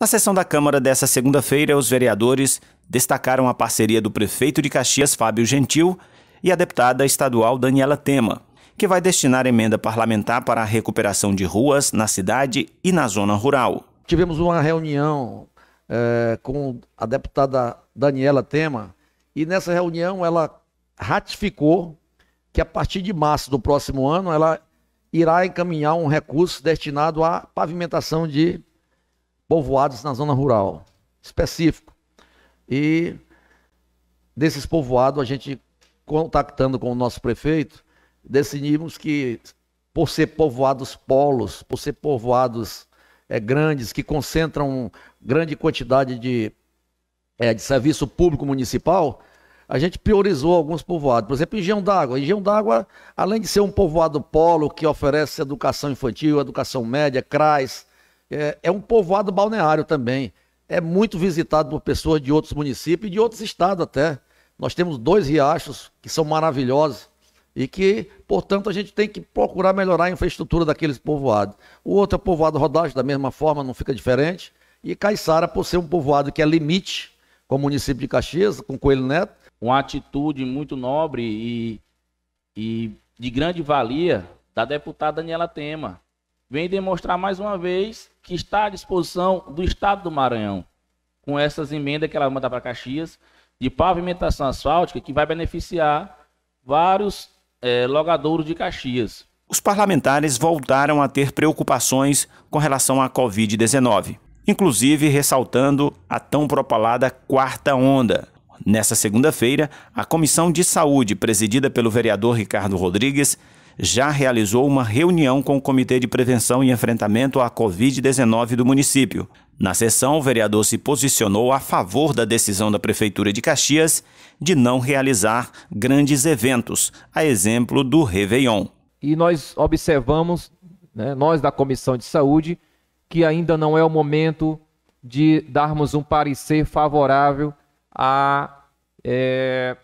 Na sessão da Câmara desta segunda-feira, os vereadores destacaram a parceria do prefeito de Caxias, Fábio Gentil, e a deputada estadual Daniela Tema, que vai destinar emenda parlamentar para a recuperação de ruas na cidade e na zona rural. Tivemos uma reunião é, com a deputada Daniela Tema e nessa reunião ela ratificou que a partir de março do próximo ano ela irá encaminhar um recurso destinado à pavimentação de povoados na zona rural, específico. E desses povoados, a gente contactando com o nosso prefeito, decidimos que, por ser povoados polos, por ser povoados é, grandes, que concentram grande quantidade de, é, de serviço público municipal, a gente priorizou alguns povoados. Por exemplo, Engenhão d'Água. Engenhão d'Água, além de ser um povoado polo que oferece educação infantil, educação média, CRAS, é, é um povoado balneário também. É muito visitado por pessoas de outros municípios e de outros estados até. Nós temos dois riachos que são maravilhosos e que, portanto, a gente tem que procurar melhorar a infraestrutura daqueles povoados. O outro é o povoado Rodagem, da mesma forma, não fica diferente. E Caiçara, por ser um povoado que é limite com o município de Caxias, com Coelho Neto. Uma atitude muito nobre e, e de grande valia da deputada Daniela Tema, vem demonstrar mais uma vez que está à disposição do Estado do Maranhão, com essas emendas que ela vai mandar para Caxias, de pavimentação asfáltica, que vai beneficiar vários é, logadouros de Caxias. Os parlamentares voltaram a ter preocupações com relação à Covid-19, inclusive ressaltando a tão propalada quarta onda. Nessa segunda-feira, a Comissão de Saúde, presidida pelo vereador Ricardo Rodrigues, já realizou uma reunião com o Comitê de Prevenção e Enfrentamento à Covid-19 do município. Na sessão, o vereador se posicionou a favor da decisão da Prefeitura de Caxias de não realizar grandes eventos, a exemplo do Réveillon. E nós observamos, né, nós da Comissão de Saúde, que ainda não é o momento de darmos um parecer favorável a é,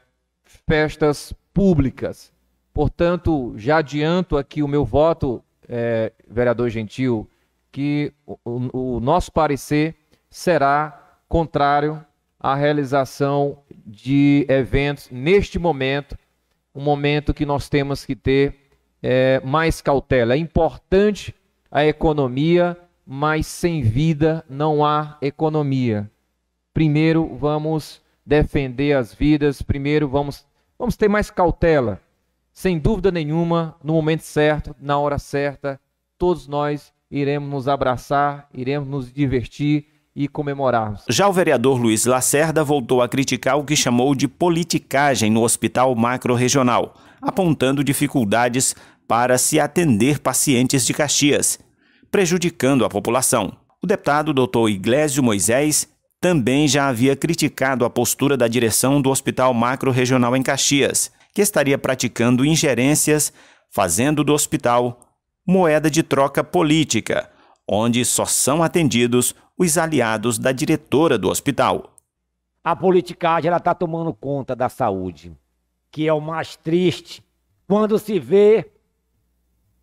festas públicas. Portanto, já adianto aqui o meu voto, é, vereador Gentil, que o, o, nosso parecer será contrário à realização de eventos neste momento, um momento que nós temos que ter é, mais cautela. É importante a economia, mas sem vida não há economia. Primeiro vamos defender as vidas, primeiro vamos, vamos ter mais cautela sem dúvida nenhuma, no momento certo, na hora certa, todos nós iremos nos abraçar, iremos nos divertir e comemorarmos. Já o vereador Luiz Lacerda voltou a criticar o que chamou de politicagem no hospital macro-regional, apontando dificuldades para se atender pacientes de Caxias, prejudicando a população. O deputado doutor Iglesio Moisés também já havia criticado a postura da direção do Hospital Macro-Regional em Caxias, que estaria praticando ingerências, fazendo do hospital moeda de troca política, onde só são atendidos os aliados da diretora do hospital. A politicagem está tomando conta da saúde, que é o mais triste. Quando se vê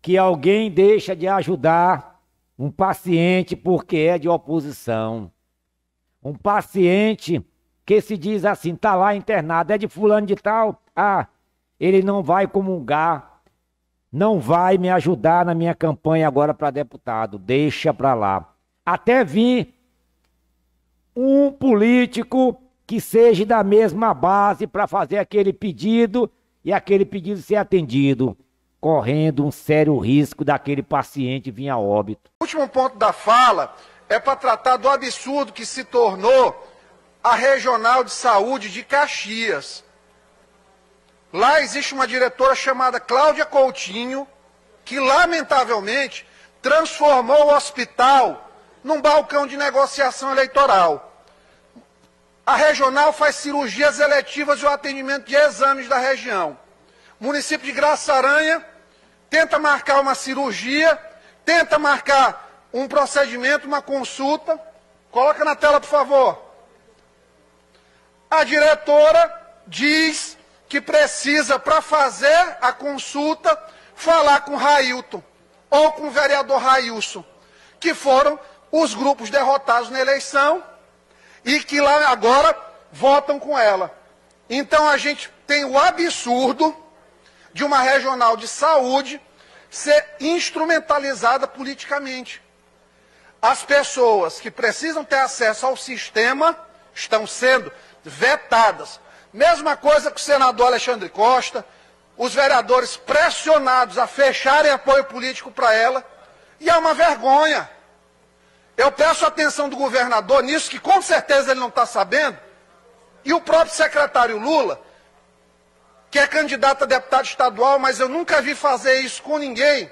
que alguém deixa de ajudar um paciente porque é de oposição. Um paciente que se diz assim, está lá internado, é de fulano de tal, ah, ele não vai comungar, não vai me ajudar na minha campanha agora para deputado. Deixa para lá. Até vir um político que seja da mesma base para fazer aquele pedido e aquele pedido ser atendido, correndo um sério risco daquele paciente vir a óbito. O último ponto da fala é para tratar do absurdo que se tornou a Regional de Saúde de Caxias. Lá existe uma diretora chamada Cláudia Coutinho, que lamentavelmente transformou o hospital num balcão de negociação eleitoral. A regional faz cirurgias eletivas e o atendimento de exames da região. município de Graça Aranha tenta marcar uma cirurgia, tenta marcar um procedimento, uma consulta. Coloca na tela, por favor. A diretora diz que precisa, para fazer a consulta, falar com Railton ou com o vereador Railson, que foram os grupos derrotados na eleição e que lá agora votam com ela. Então a gente tem o absurdo de uma regional de saúde ser instrumentalizada politicamente. As pessoas que precisam ter acesso ao sistema estão sendo vetadas. Mesma coisa com o senador Alexandre Costa, os vereadores pressionados a fecharem apoio político para ela, e é uma vergonha. Eu peço atenção do governador nisso, que com certeza ele não está sabendo, e o próprio secretário Lula, que é candidato a deputado estadual, mas eu nunca vi fazer isso com ninguém.